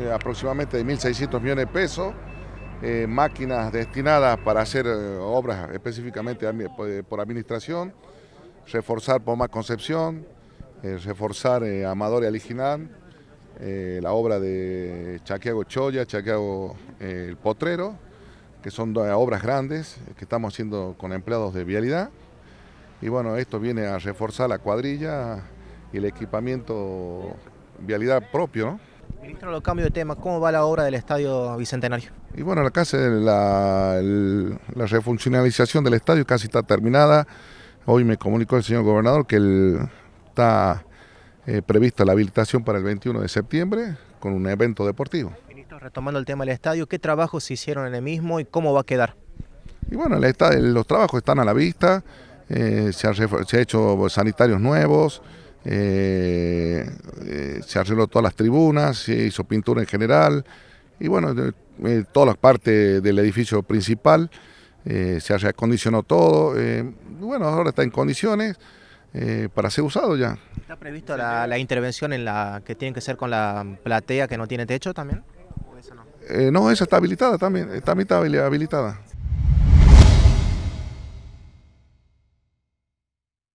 Eh, aproximadamente de 1.600 millones de pesos, eh, máquinas destinadas para hacer eh, obras específicamente por administración, reforzar más Concepción, reforzar Amador y Aliginán, la obra de Chaqueago Choya, Chaqueago El Potrero, que son dos obras grandes que estamos haciendo con empleados de vialidad. Y bueno, esto viene a reforzar la cuadrilla y el equipamiento vialidad propio, los cambio de tema, ¿cómo va la obra del Estadio Bicentenario? Y bueno, la, la, refuncionalización del estadio casi está terminada. Hoy me comunicó el señor gobernador que está eh, prevista la habilitación para el 21 de septiembre con un evento deportivo. retomando el tema del estadio, ¿qué trabajos se hicieron en el mismo y cómo va a quedar? Y bueno, los trabajos están a la vista, eh, se, han hecho sanitarios nuevos, eh, eh, se arregló todas las tribunas, se hizo pintura en general y bueno, eh, todas las partes del edificio principal, se acondicionó todo, bueno, ahora está en condiciones para ser usado ya. ¿Está previsto la, intervención en la que tiene que ser con la platea que no tiene techo también? no? no, esa está habilitada también, también está habilitada.